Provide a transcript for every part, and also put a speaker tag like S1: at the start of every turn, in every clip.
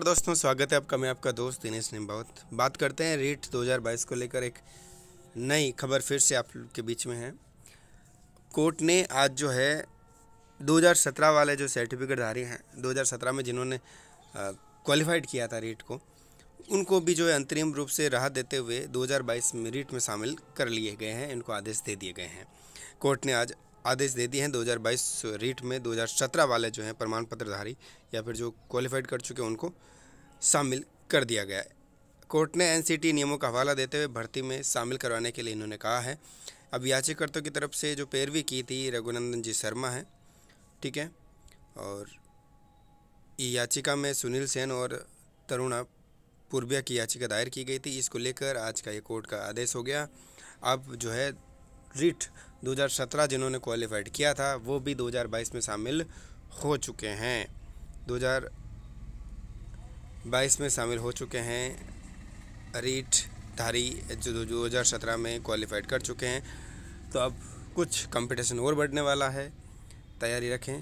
S1: दोस्तों स्वागत है आपका मैं आपका दोस्त दिनेश निम्बावत बात करते हैं रेट 2022 को लेकर एक नई खबर फिर से आपके बीच में है कोर्ट ने आज जो है 2017 वाले जो सर्टिफिकेट धारी हैं 2017 में जिन्होंने क्वालिफाइड किया था रेट को उनको भी जो है अंतरिम रूप से राहत देते हुए 2022 में रीट में शामिल कर लिए गए हैं इनको आदेश दे दिए गए हैं कोर्ट ने आज आदेश दे दिए हैं 2022 रीट में 2017 वाले जो हैं प्रमाण पत्रधारी या फिर जो क्वालिफाइड कर चुके हैं उनको शामिल कर दिया गया है कोर्ट ने एनसीटी नियमों का हवाला देते हुए भर्ती में शामिल करवाने के लिए इन्होंने कहा है अब याचिकाकर्ताओं की तरफ से जो पैरवी की थी रघुनंदन जी शर्मा हैं ठीक है और याचिका में सुनील सेन और तरुणा पूर्विया की याचिका दायर की गई थी इसको लेकर आज का ये कोर्ट का आदेश हो गया अब जो है रिट 2017 जिन्होंने क्वालिफाइड किया था वो भी 2022 में शामिल हो चुके हैं 2022 में शामिल हो चुके हैं रीट धारी जो दो हज़ार में क्वालिफाइड कर चुके हैं तो अब कुछ कंपटीशन और बढ़ने वाला है तैयारी रखें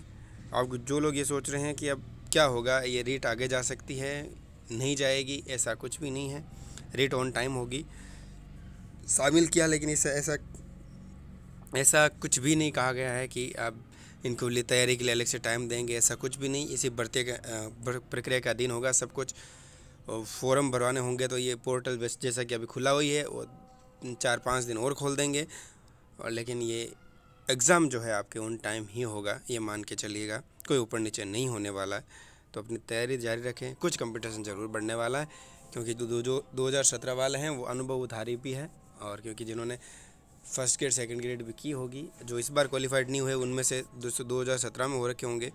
S1: अब जो लोग ये सोच रहे हैं कि अब क्या होगा ये रेट आगे जा सकती है नहीं जाएगी ऐसा कुछ भी नहीं है रेट ऑन टाइम होगी शामिल किया लेकिन इसे ऐसा ऐसा कुछ भी नहीं कहा गया है कि आप इनको लिए तैयारी के लिए अलग से टाइम देंगे ऐसा कुछ भी नहीं इसी भर्ती प्रक्रिया का दिन होगा सब कुछ फॉर्म भरवाने होंगे तो ये पोर्टल जैसा कि अभी खुला हुई है वो चार पाँच दिन और खोल देंगे और लेकिन ये एग्ज़ाम जो है आपके उन टाइम ही होगा ये मान के चलिएगा कोई ऊपर नीचे नहीं होने वाला है तो अपनी तैयारी जारी रखें कुछ कंपटीशन ज़रूर बढ़ने वाला है क्योंकि जो दो, दो हज़ार सत्रह वाले हैं वो अनुभव उधारी भी है और क्योंकि जिन्होंने फर्स्ट ग्रेड सेकंड ग्रेड भी की होगी जो इस बार क्वालिफाइड नहीं हुए उनमें से दो हज़ार में हो रखे होंगे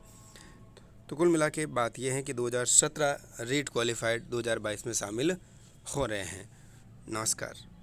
S1: तो कुल मिला के बात यह है कि 2017 रीट क्वालिफाइड 2022 में शामिल हो रहे हैं नमस्कार